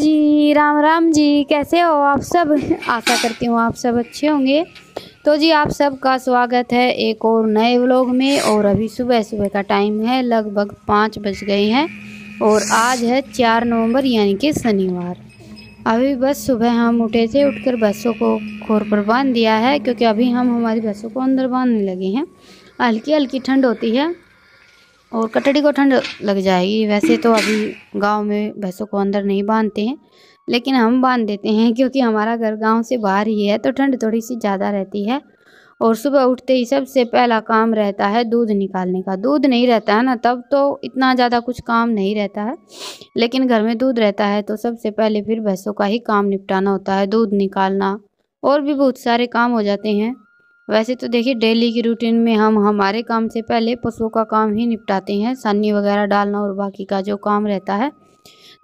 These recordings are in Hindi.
जी राम राम जी कैसे हो आप सब आशा करती हूँ आप सब अच्छे होंगे तो जी आप सबका स्वागत है एक और नए व्लॉग में और अभी सुबह सुबह का टाइम है लगभग पाँच बज गए हैं और आज है चार नवंबर यानी कि शनिवार अभी बस सुबह हम उठे थे उठकर बसों को खोर पर बांध दिया है क्योंकि अभी हम हमारी बसों को अंदर बांधने लगे हैं हल्की हल्की ठंड होती है और कटड़ी को ठंड लग जाएगी वैसे तो अभी गांव में भैंसों को अंदर नहीं बांधते हैं लेकिन हम बांध देते हैं क्योंकि हमारा घर गांव से बाहर ही है तो ठंड थोड़ी सी ज़्यादा रहती है और सुबह उठते ही सबसे पहला काम रहता है दूध निकालने का दूध नहीं रहता है ना तब तो इतना ज़्यादा कुछ काम नहीं रहता है लेकिन घर में दूध रहता है तो सबसे पहले फिर भैंसों का ही काम निपटाना होता है दूध निकालना और भी बहुत सारे काम हो जाते हैं वैसे तो देखिए डेली की रूटीन में हम हमारे काम से पहले पशुओं का काम ही निपटाते हैं सन्नी वगैरह डालना और बाकी का जो काम रहता है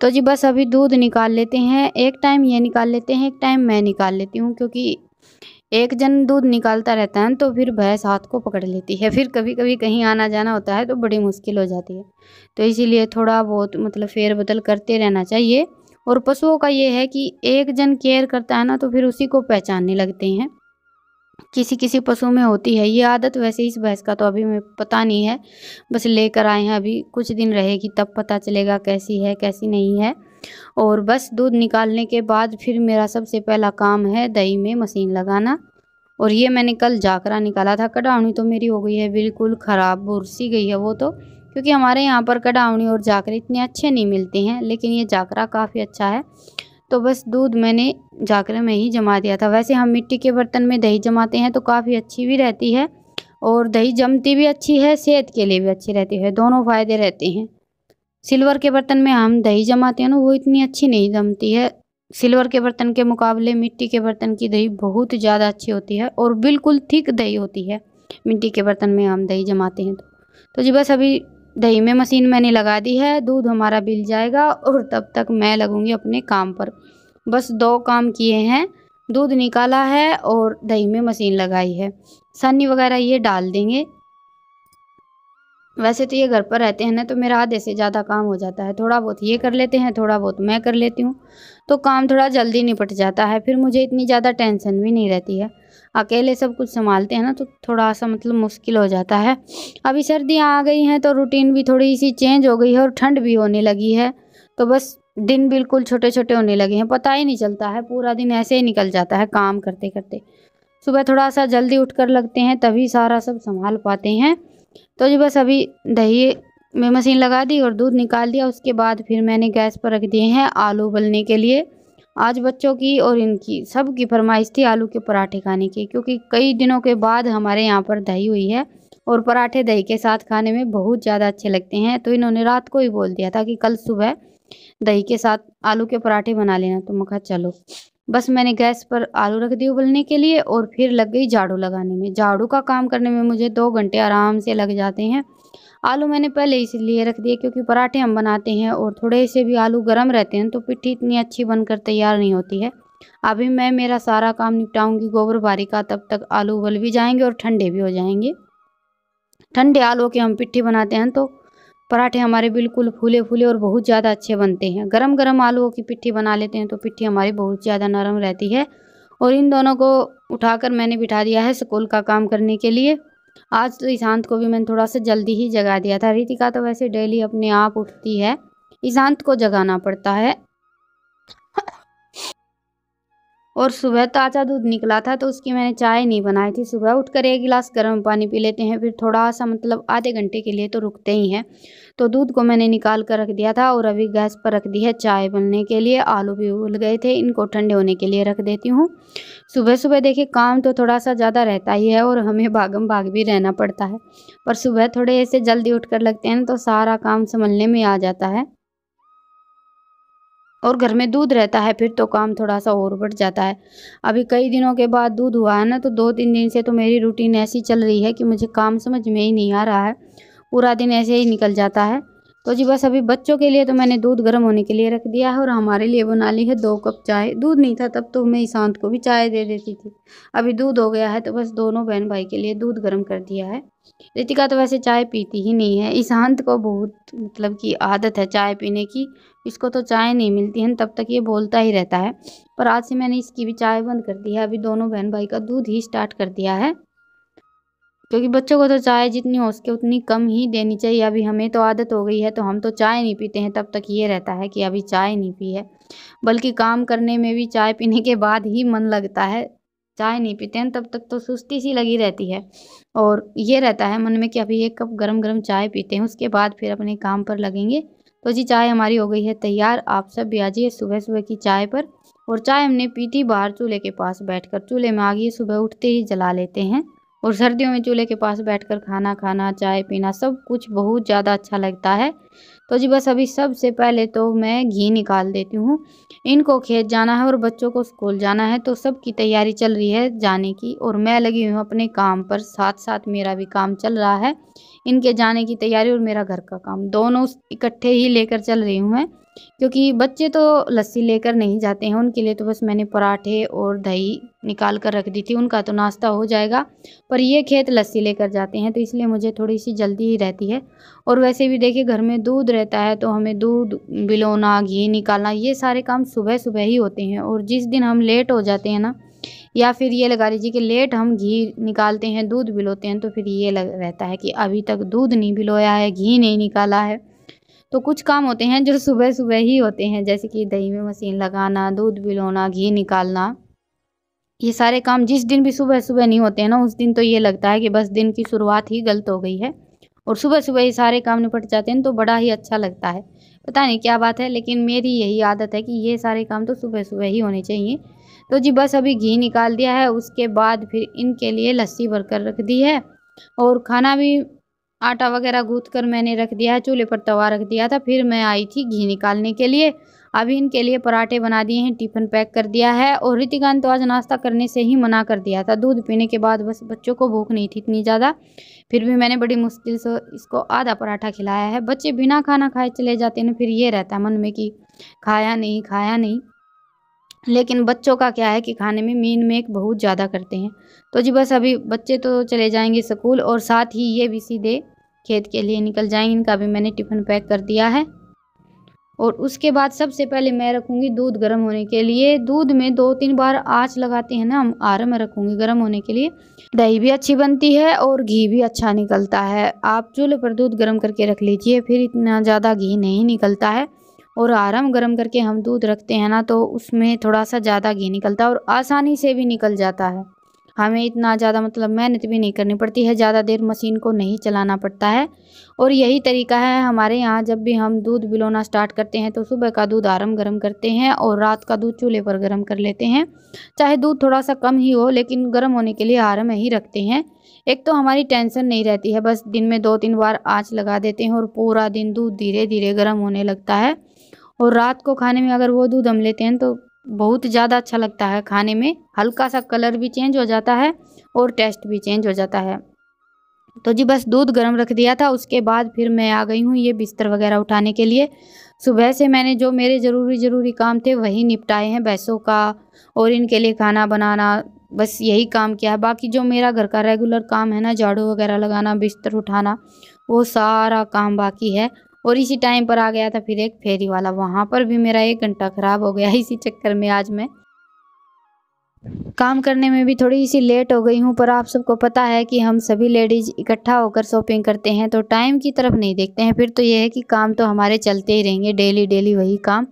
तो जी बस अभी दूध निकाल लेते हैं एक टाइम ये निकाल लेते हैं एक टाइम मैं निकाल लेती हूँ क्योंकि एक जन दूध निकालता रहता है तो फिर भैंस हाथ को पकड़ लेती है फिर कभी कभी कहीं आना जाना होता है तो बड़ी मुश्किल हो जाती है तो इसीलिए थोड़ा बहुत मतलब फेरबदल करते रहना चाहिए और पशुओं का ये है कि एक जन केयर करता है ना तो फिर उसी को पहचानने लगते हैं किसी किसी पशु में होती है ये आदत वैसे इस भैंस का तो अभी पता नहीं है बस लेकर आए हैं अभी कुछ दिन रहेगी तब पता चलेगा कैसी है कैसी नहीं है और बस दूध निकालने के बाद फिर मेरा सबसे पहला काम है दही में मशीन लगाना और ये मैंने कल जाकरा निकाला था कढ़ावनी तो मेरी हो गई है बिल्कुल ख़राब बुरसी गई है वो तो क्योंकि हमारे यहाँ पर कढ़ावनी और जाकरे इतने अच्छे नहीं मिलते हैं लेकिन ये जाकरा काफ़ी अच्छा है तो बस दूध मैंने जाकर में ही जमा दिया था वैसे हम मिट्टी के बर्तन में दही जमाते हैं तो काफ़ी अच्छी भी रहती है और दही जमती भी अच्छी है सेहत के लिए भी अच्छी रहती है दोनों फ़ायदे रहते हैं सिल्वर के बर्तन में हम दही जमाते हैं ना वो इतनी अच्छी नहीं जमती है सिल्वर के बर्तन के मुकाबले मिट्टी के बर्तन की दही बहुत ज़्यादा अच्छी होती है और बिल्कुल थिक दही होती है मिट्टी के बर्तन में हम दही जमाते हैं तो तो जी बस अभी दही में मशीन मैंने लगा दी है दूध हमारा बिल जाएगा और तब तक मैं लगूँगी अपने काम पर बस दो काम किए हैं दूध निकाला है और दही में मशीन लगाई है सन्नी वगैरह ये डाल देंगे वैसे तो ये घर पर रहते हैं ना तो मेरा आधे से ज़्यादा काम हो जाता है थोड़ा बहुत ये कर लेते हैं थोड़ा बहुत मैं कर लेती हूँ तो काम थोड़ा जल्दी निपट जाता है फिर मुझे इतनी ज़्यादा टेंशन भी नहीं रहती है अकेले सब कुछ संभालते हैं ना तो थोड़ा सा मतलब मुश्किल हो जाता है अभी सर्दियाँ आ गई हैं तो रूटीन भी थोड़ी सी चेंज हो गई है और ठंड भी होने लगी है तो बस दिन बिल्कुल छोटे छोटे होने लगे हैं पता ही नहीं चलता है पूरा दिन ऐसे ही निकल जाता है काम करते करते सुबह थोड़ा सा जल्दी उठ कर लगते हैं तभी सारा सब संभाल पाते हैं तो जी बस अभी दही में मशीन लगा दी और दूध निकाल दिया उसके बाद फिर मैंने गैस पर रख दिए हैं आलू उबलने के लिए आज बच्चों की और इनकी सब की फरमाइश थी आलू के पराठे खाने की क्योंकि कई दिनों के बाद हमारे यहाँ पर दही हुई है और पराठे दही के साथ खाने में बहुत ज़्यादा अच्छे लगते हैं तो इन्होंने रात को ही बोल दिया था कि कल सुबह दही के साथ आलू के पराठे बना लेना तो मखा चलो बस मैंने गैस पर आलू रख दिए उबलने के लिए और फिर लग गई झाड़ू लगाने में झाड़ू का काम करने में मुझे दो घंटे आराम से लग जाते हैं आलू मैंने पहले इसलिए रख दिए क्योंकि पराठे हम बनाते हैं और थोड़े से भी आलू गर्म रहते हैं तो पिट्ठी इतनी अच्छी बनकर तैयार नहीं होती है अभी मैं मेरा सारा काम निपटाऊंगी गोबर बारी का तब तक आलू उबल भी जाएंगे और ठंडे भी हो जाएंगे ठंडे आलू के हम पिट्ठी बनाते हैं तो पराठे हमारे बिल्कुल फूले फूले और बहुत ज़्यादा अच्छे बनते हैं गरम गरम आलूओं की पिट्ठी बना लेते हैं तो पिट्ठी हमारी बहुत ज़्यादा नरम रहती है और इन दोनों को उठाकर मैंने बिठा दिया है स्कूल का काम करने के लिए आज तो ईशांत को भी मैंने थोड़ा सा जल्दी ही जगा दिया था रितिका तो वैसे डेली अपने आप उठती है ईशांत को जगाना पड़ता है और सुबह ताज़ा दूध निकला था तो उसकी मैंने चाय नहीं बनाई थी सुबह उठकर एक गिलास गर्म पानी पी लेते हैं फिर थोड़ा सा मतलब आधे घंटे के लिए तो रुकते ही हैं तो दूध को मैंने निकाल कर रख दिया था और अभी गैस पर रख दी है चाय बनने के लिए आलू भी उबल गए थे इनको ठंडे होने के लिए रख देती हूँ सुबह सुबह देखिए काम तो थोड़ा सा ज़्यादा रहता ही है और हमें भागम भाग भी रहना पड़ता है पर सुबह थोड़े ऐसे जल्दी उठ लगते हैं तो सारा काम संभलने में आ जाता है और घर में दूध रहता है फिर तो काम थोड़ा सा और बढ़ जाता है अभी कई दिनों के बाद दूध हुआ है ना तो दो तीन दिन से तो मेरी रूटीन ऐसी चल रही है कि मुझे काम समझ में ही नहीं आ रहा है पूरा दिन ऐसे ही निकल जाता है तो जी बस अभी बच्चों के लिए तो मैंने दूध गर्म होने के लिए रख दिया है और हमारे लिए बना ली है दो कप चाय दूध नहीं था तब तो मैं ईशांत को भी चाय दे देती थी अभी दूध हो गया है तो बस दोनों बहन भाई के लिए दूध गर्म कर दिया है रितिका तो वैसे चाय पीती ही नहीं है ईशांत को बहुत मतलब कि आदत है चाय पीने की इसको तो चाय नहीं मिलती है तब तक ये बोलता ही रहता है पर आज से मैंने इसकी भी चाय बंद कर दी है अभी दोनों बहन भाई का दूध ही स्टार्ट कर दिया है क्योंकि बच्चों को तो चाय जितनी हो सके उतनी कम ही देनी चाहिए अभी हमें तो आदत हो गई है तो हम तो चाय नहीं पीते हैं तब तक ये रहता है कि अभी चाय नहीं पी है बल्कि काम करने में भी चाय पीने के बाद ही मन लगता है चाय नहीं पीते हैं तब तक तो सुस्ती सी लगी रहती है और ये रहता है मन में कि अभी एक कप गरम गर्म चाय पीते हैं उसके बाद फिर अपने काम पर लगेंगे तो जी चाय हमारी हो गई है तैयार आप सब भी आजिए सुबह सुबह की चाय पर और चाय हमने पी थी बाहर चूल्हे के पास बैठकर चूल्हे में आगे सुबह उठते ही जला लेते हैं और सर्दियों में चूल्हे के पास बैठकर खाना खाना चाय पीना सब कुछ बहुत ज़्यादा अच्छा लगता है तो जी बस अभी सबसे पहले तो मैं घी निकाल देती हूँ इनको खेत जाना है और बच्चों को स्कूल जाना है तो सब की तैयारी चल रही है जाने की और मैं लगी हुई हूँ अपने काम पर साथ साथ मेरा भी काम चल रहा है इनके जाने की तैयारी और मेरा घर का काम दोनों इकट्ठे ही लेकर चल रही हूँ मैं क्योंकि बच्चे तो लस्सी लेकर नहीं जाते हैं उनके लिए तो बस मैंने पराठे और दही निकाल कर रख दी थी उनका तो नाश्ता हो जाएगा पर ये खेत लस्सी लेकर जाते हैं तो इसलिए मुझे थोड़ी सी जल्दी ही रहती है और वैसे भी देखिए घर में दूध रहता है तो हमें दूध बिलोना घी निकालना ये सारे काम सुबह सुबह ही होते हैं और जिस दिन हम लेट हो जाते हैं ना या फिर ये लगा लीजिए कि लेट हम घी निकालते हैं दूध बिलोते हैं तो फिर ये लग रहता है कि अभी तक दूध नहीं बिलोया है घी नहीं निकाला है तो कुछ काम होते हैं जो सुबह सुबह ही होते हैं जैसे कि दही में मशीन लगाना दूध बिलोना घी निकालना ये सारे काम जिस दिन भी सुबह सुबह नहीं होते हैं ना उस दिन तो ये लगता है कि बस दिन की शुरुआत ही गलत हो गई है और सुबह सुबह ये सारे काम निपट जाते हैं तो बड़ा ही अच्छा लगता है पता नहीं क्या बात है लेकिन मेरी यही आदत है कि ये सारे काम तो सुबह सुबह ही होने चाहिए तो जी बस अभी घी निकाल दिया है उसके बाद फिर इनके लिए लस्सी भर कर रख दी है और खाना भी आटा वगैरह गूँथ कर मैंने रख दिया है चूल्हे पर तवा रख दिया था फिर मैं आई थी घी निकालने के लिए अभी इनके लिए पराठे बना दिए हैं टिफ़िन पैक कर दिया है और ऋतिका ने तो आज नाश्ता करने से ही मना कर दिया था दूध पीने के बाद बस बच्चों को भूख नहीं थी इतनी ज़्यादा फिर भी मैंने बड़ी मुश्किल से इसको आधा पराठा खिलाया है बच्चे बिना खाना खाए चले जाते हैं फिर ये रहता है मन में कि खाया नहीं खाया नहीं लेकिन बच्चों का क्या है कि खाने में मीन मेक बहुत ज़्यादा करते हैं तो जी बस अभी बच्चे तो चले जाएंगे स्कूल और साथ ही ये भी सीधे खेत के लिए निकल जाएंगे इनका भी मैंने टिफ़िन पैक कर दिया है और उसके बाद सबसे पहले मैं रखूँगी दूध गर्म होने के लिए दूध में दो तीन बार आँच लगाते हैं ना हम आर में रखूँगी गर्म होने के लिए दही भी अच्छी बनती है और घी भी अच्छा निकलता है आप चूल्हे पर दूध गर्म करके रख लीजिए फिर इतना ज़्यादा घी नहीं निकलता है और आराम गर्म करके हम दूध रखते हैं ना तो उसमें थोड़ा सा ज़्यादा घी निकलता है और आसानी से भी निकल जाता है हमें इतना ज़्यादा मतलब मेहनत भी नहीं करनी पड़ती है ज़्यादा देर मशीन को नहीं चलाना पड़ता है और यही तरीका है हमारे यहाँ जब भी हम दूध बिलोना स्टार्ट करते हैं तो सुबह का दूध आराम गर्म करते हैं और रात का दूध चूल्हे पर गर्म कर लेते हैं चाहे दूध थोड़ा सा कम ही हो लेकिन गर्म होने के लिए आराम ही रखते हैं एक तो हमारी टेंशन नहीं रहती है बस दिन में दो तीन बार आँच लगा देते हैं और पूरा दिन दूध धीरे धीरे गर्म होने लगता है और रात को खाने में अगर वो दूध हम लेते हैं तो बहुत ज़्यादा अच्छा लगता है खाने में हल्का सा कलर भी चेंज हो जाता है और टेस्ट भी चेंज हो जाता है तो जी बस दूध गर्म रख दिया था उसके बाद फिर मैं आ गई हूँ ये बिस्तर वगैरह उठाने के लिए सुबह से मैंने जो मेरे ज़रूरी ज़रूरी काम थे वही निपटाए हैं भैंसों का और इनके लिए खाना बनाना बस यही काम किया है बाकी जो मेरा घर का रेगुलर काम है ना झाड़ू वगैरह लगाना बिस्तर उठाना वो सारा काम बाकी है और इसी टाइम पर आ गया था फिर एक फेरी वाला वहाँ पर भी मेरा एक घंटा ख़राब हो गया इसी चक्कर में आज मैं काम करने में भी थोड़ी सी लेट हो गई हूँ पर आप सबको पता है कि हम सभी लेडीज़ इकट्ठा होकर शॉपिंग करते हैं तो टाइम की तरफ नहीं देखते हैं फिर तो ये है कि काम तो हमारे चलते ही रहेंगे डेली डेली वही काम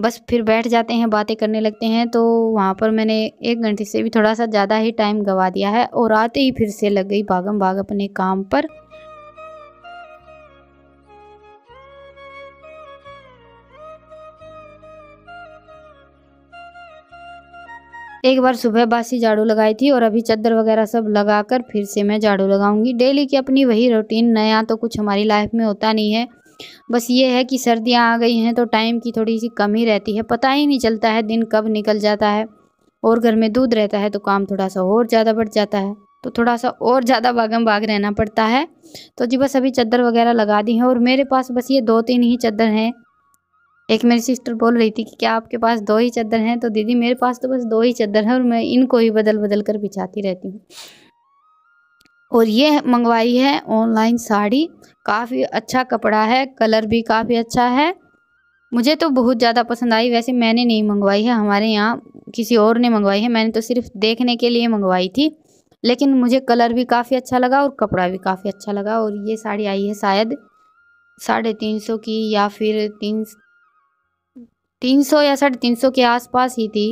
बस फिर बैठ जाते हैं बातें करने लगते हैं तो वहाँ पर मैंने एक घंटे से भी थोड़ा सा ज़्यादा ही टाइम गवा दिया है और आते ही फिर से लग गई भागम भाग अपने काम पर एक बार सुबह बासी झाड़ू लगाई थी और अभी चादर वगैरह सब लगाकर फिर से मैं झाड़ू लगाऊंगी डेली की अपनी वही रूटीन नया तो कुछ हमारी लाइफ में होता नहीं है बस ये है कि सर्दियाँ आ गई हैं तो टाइम की थोड़ी सी कमी रहती है पता ही नहीं चलता है दिन कब निकल जाता है और घर में दूध रहता है तो काम थोड़ा सा और ज़्यादा बढ़ जाता है तो थोड़ा सा और ज़्यादा बागम बाग रहना पड़ता है तो जी बस अभी चादर वगैरह लगा दी है और मेरे पास बस ये दो तीन ही चादर हैं एक मेरी सिस्टर बोल रही थी कि क्या आपके पास दो ही चादर हैं तो दीदी मेरे पास तो बस दो ही चादर हैं और मैं इनको ही बदल बदल कर बिछाती रहती हूँ और ये मंगवाई है ऑनलाइन साड़ी काफ़ी अच्छा कपड़ा है कलर भी काफ़ी अच्छा है मुझे तो बहुत ज़्यादा पसंद आई वैसे मैंने नहीं मंगवाई है हमारे यहाँ किसी और ने मंगवाई है मैंने तो सिर्फ देखने के लिए मंगवाई थी लेकिन मुझे कलर भी काफ़ी अच्छा लगा और कपड़ा भी काफ़ी अच्छा लगा और ये साड़ी आई है शायद साढ़े तीन सौ की या फिर तीन तीन सौ या साढ़े तीन सौ के आसपास ही थी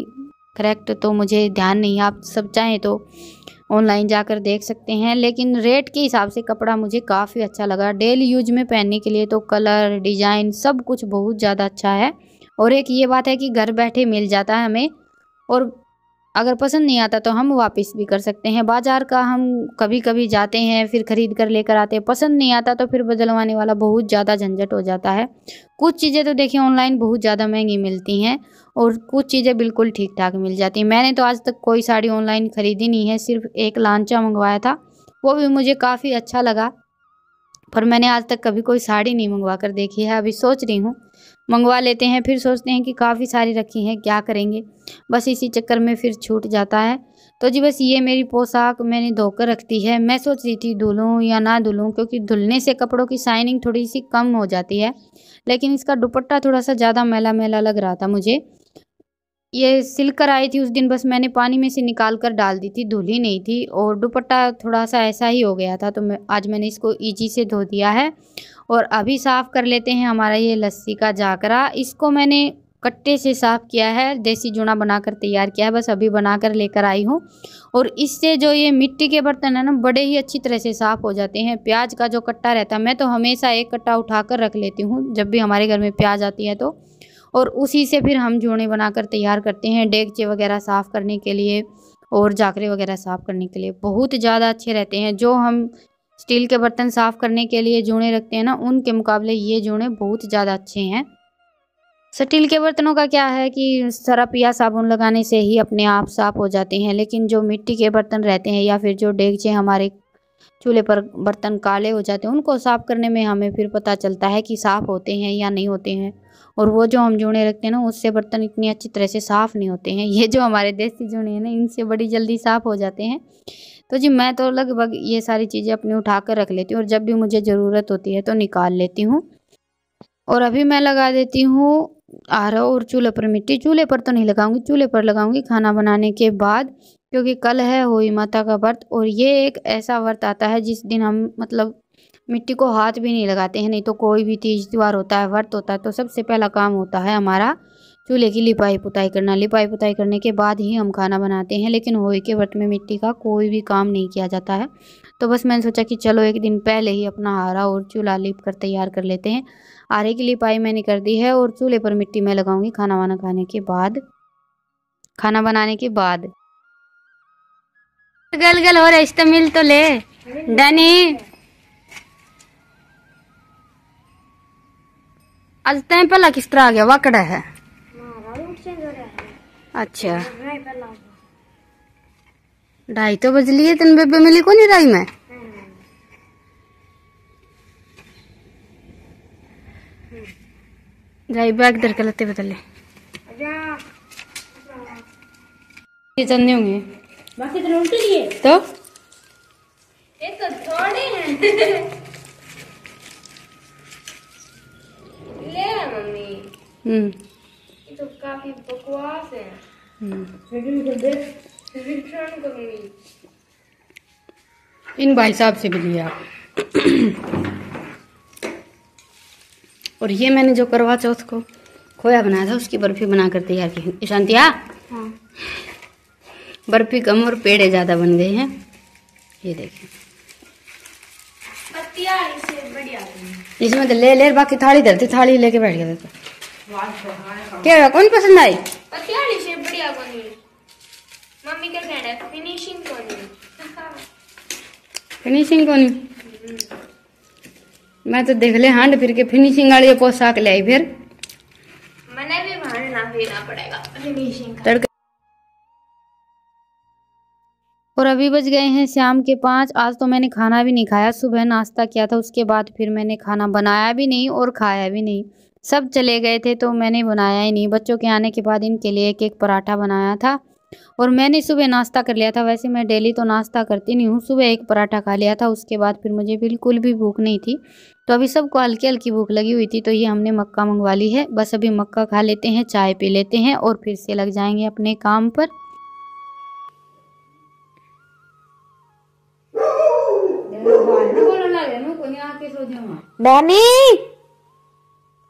करेक्ट तो मुझे ध्यान नहीं आप सब चाहें तो ऑनलाइन जाकर देख सकते हैं लेकिन रेट के हिसाब से कपड़ा मुझे काफ़ी अच्छा लगा डेली यूज में पहनने के लिए तो कलर डिज़ाइन सब कुछ बहुत ज़्यादा अच्छा है और एक ये बात है कि घर बैठे मिल जाता है हमें और अगर पसंद नहीं आता तो हम वापस भी कर सकते हैं बाज़ार का हम कभी कभी जाते हैं फिर ख़रीद कर लेकर आते हैं पसंद नहीं आता तो फिर बदलवाने वाला बहुत ज़्यादा झंझट हो जाता है कुछ चीज़ें तो देखिए ऑनलाइन बहुत ज़्यादा महंगी मिलती हैं और कुछ चीज़ें बिल्कुल ठीक ठाक मिल जाती हैं मैंने तो आज तक कोई साड़ी ऑनलाइन ख़रीदी नहीं है सिर्फ एक लांचा मंगवाया था वो भी मुझे काफ़ी अच्छा लगा पर मैंने आज तक कभी कोई साड़ी नहीं मंगवा कर देखी है अभी सोच रही हूँ मंगवा लेते हैं फिर सोचते हैं कि काफ़ी सारी रखी हैं क्या करेंगे बस इसी चक्कर में फिर छूट जाता है तो जी बस ये मेरी पोशाक मैंने धोकर रखती है मैं सोच रही थी धुलूँ या ना धुलूँ क्योंकि धुलने से कपड़ों की शाइनिंग थोड़ी सी कम हो जाती है लेकिन इसका दुपट्टा थोड़ा सा ज़्यादा मैला मैला लग रहा था मुझे ये सिल कर आई थी उस दिन बस मैंने पानी में से निकाल कर डाल दी थी धुली नहीं थी और दुपट्टा थोड़ा सा ऐसा ही हो गया था तो मैं आज मैंने इसको ईजी से धो दिया है और अभी साफ़ कर लेते हैं हमारा ये लस्सी का जाकरा इसको मैंने कट्टे से साफ़ किया है देसी जूड़ा बनाकर तैयार किया है बस अभी बनाकर लेकर आई हूँ और इससे जो ये मिट्टी के बर्तन है ना बड़े ही अच्छी तरह से साफ़ हो जाते हैं प्याज का जो कट्टा रहता है मैं तो हमेशा एक कट्टा उठा कर रख लेती हूँ जब भी हमारे घर में प्याज आती है तो और उसी से फिर हम जूड़े बनाकर तैयार करते हैं डेगचे वगैरह साफ़ करने के लिए और जाकरे वगैरह साफ़ करने के लिए बहुत ज़्यादा अच्छे रहते हैं जो हम स्टील के बर्तन साफ़ करने के लिए जूड़े रखते हैं ना उनके मुकाबले ये जूड़े बहुत ज़्यादा अच्छे हैं स्टील के बर्तनों का क्या है कि सरप या साबुन लगाने से ही अपने आप साफ हो जाते हैं लेकिन जो मिट्टी के बर्तन रहते हैं या फिर जो डेगचे हमारे चूल्हे पर बर्तन काले हो जाते हैं उनको साफ़ करने में हमें फिर पता चलता है कि साफ़ होते हैं या नहीं होते हैं और वो जो हम जूड़े रखते हैं ना उससे बर्तन इतनी अच्छी तरह से साफ़ नहीं होते हैं ये जो हमारे देसी जूड़े हैं ना इनसे बड़ी जल्दी साफ़ हो जाते हैं तो जी मैं तो लगभग ये सारी चीज़ें अपनी उठा कर रख लेती हूँ और जब भी मुझे ज़रूरत होती है तो निकाल लेती हूँ और अभी मैं लगा देती हूँ आरा और चूल्हे पर मिट्टी चूल्हे पर तो नहीं लगाऊंगी चूल्हे पर लगाऊंगी खाना बनाने के बाद क्योंकि कल है होई माता का व्रत और ये एक ऐसा व्रत आता है जिस दिन हम मतलब मिट्टी को हाथ भी नहीं लगाते हैं नहीं तो कोई भी तीज त्यौहार होता है व्रत होता है तो सबसे पहला काम होता है हमारा चूल्हे की लिपाई पुताई करना लिपाई पुताई करने के बाद ही हम खाना बनाते हैं लेकिन होई के व्रत में मिट्टी का कोई भी काम नहीं किया जाता है तो बस मैंने सोचा कि चलो एक दिन पहले ही अपना हारा और चूल्हा लिप कर तैयार कर लेते हैं आरे की लिपाई मैंने कर दी है और चूल्हे पर मिट्टी मैं लगाऊंगी खाना वाना खाने के बाद खाना बनाने के बाद गल गल हो रहा मिल तो ले डनी आज तय पहला किस तरह आ गया वाकड़ा है अच्छा ढाई तो बज लिए तन बेबे मिली को नहीं रही में ढाई बैग दर करते बदले ये चंदे होंगे बाकी तो उल्टे लिए तो ये तो थोड़े हैं ले मम्मी हम्म तो काफी बकवास है हम्म। इन भाई साहब से भी लिया और ये मैंने जो करवा चौथ को खोया बनाया था उसकी बर्फी बनाकर तैयार की शांतिया हाँ। बर्फी कम और पेड़े ज्यादा बन गए हैं ये देखिए इसमें तो ले ले बाकी थाली धरती थाली लेके बैठ गया था क्या है कौन पसंद आई हथियारी से बढ़िया कोनी मम्मी का कहना है फिनिशिंग कोनी फिनिशिंग कोनी मैं तो देख ले हांड फिर के फिनिशिंग वाली पोशाक ले आई फिर मैंने भी भाड़ना देना पड़ेगा फिनिशिंग का तड़का और अभी बज गए हैं शाम के पाँच आज तो मैंने खाना भी नहीं खाया सुबह नाश्ता किया था उसके बाद फिर मैंने खाना बनाया भी नहीं और खाया भी नहीं सब चले गए थे तो मैंने बनाया ही नहीं बच्चों के आने के बाद इनके लिए एक एक पराठा बनाया था और मैंने सुबह नाश्ता कर लिया था वैसे मैं डेली तो नाश्ता करती नहीं हूँ सुबह एक पराठा खा लिया था उसके बाद फिर मुझे बिल्कुल भी भूख नहीं थी तो अभी सबको हल्की हल्की भूख लगी हुई थी तो ये हमने मक्का मंगवा ली है बस अभी मक्का खा लेते हैं चाय पी लेते हैं और फिर से लग जाएंगे अपने काम पर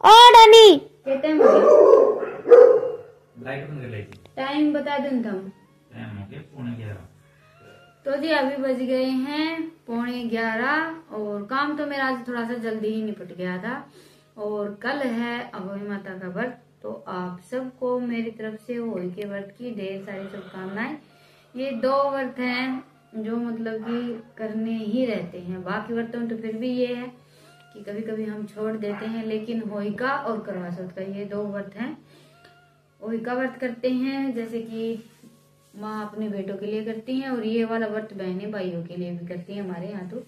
ओ डनी क्या टाइम लाइट बंद कर टाइम बता दूं तुम टाइम हो गया पौने ग्यारह तो जी अभी बज गए हैं पौने ग्यारह और काम तो मेरा आज थोड़ा सा जल्दी ही निपट गया था और कल है अभोई माता का व्रत तो आप सबको मेरी तरफ से होली के व्रत की ढेर सारी शुभकामनाएं ये दो व्रत हैं जो मतलब कि करने ही रहते हैं बाकी व्रतों तो फिर भी ये है कि कभी कभी हम छोड़ देते हैं लेकिन होइका और करवा चौथ का ये दो व्रत हैं होइका व्रत करते हैं जैसे कि माँ अपने बेटों के लिए करती हैं और ये वाला व्रत बहने भाइयों के लिए भी करती हैं हमारे यहाँ तो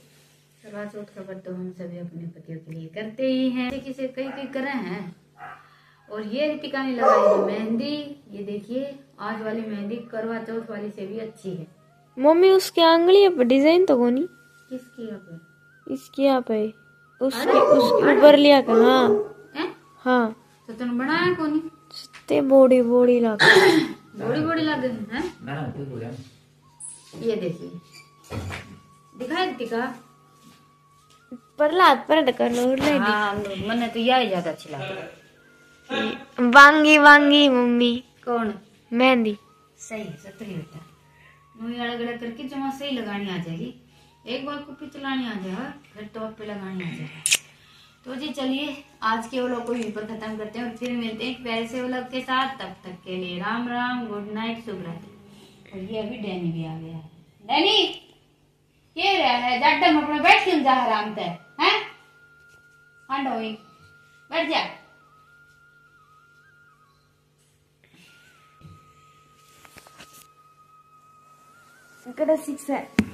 करवा चौथ का व्रत तो हम सभी अपने पतियों के लिए करते ही हैं जैसे किसे कई कई करे हैं और ये टिकाने ने लगाई है मेहंदी ये देखिए आज वाली मेहंदी करवा चौथ वाली से भी अच्छी है मम्मी उसकी आंगली डिजाइन तो कोनी किसकी यहाँ पे इसकी यहाँ पे उसके उस ऊपर लिया का हाँ है? हाँ तो तुम बनाया कौन सत्ते बॉडी बॉडी लग बॉडी बॉडी लग है ये देखिए दिखाए दिखा पर लात पर ढकर लो हाँ मैंने तो यही ज्यादा अच्छी लगा वांगी वांगी मम्मी कौन मेहंदी सही सतरी बेटा मुंह वाला गड़ा करके जमा सही लगानी आ जाएगी एक बार कुप्पी चलानी आ जाए फिर तो पे लगानी आ जाए तो जी चलिए आज के व्लॉग को यहीं पर खत्म करते हैं और फिर मिलते हैं प्यारे से व्लॉग के साथ तब तक के लिए राम राम गुड नाइट शुभ रात्रि और ये अभी डैनी भी आ गया डैनी ये रहा है जाटा में अपने बैठ क्यों जा आराम से हैं हाँ डोई बैठ जा Gotta six that.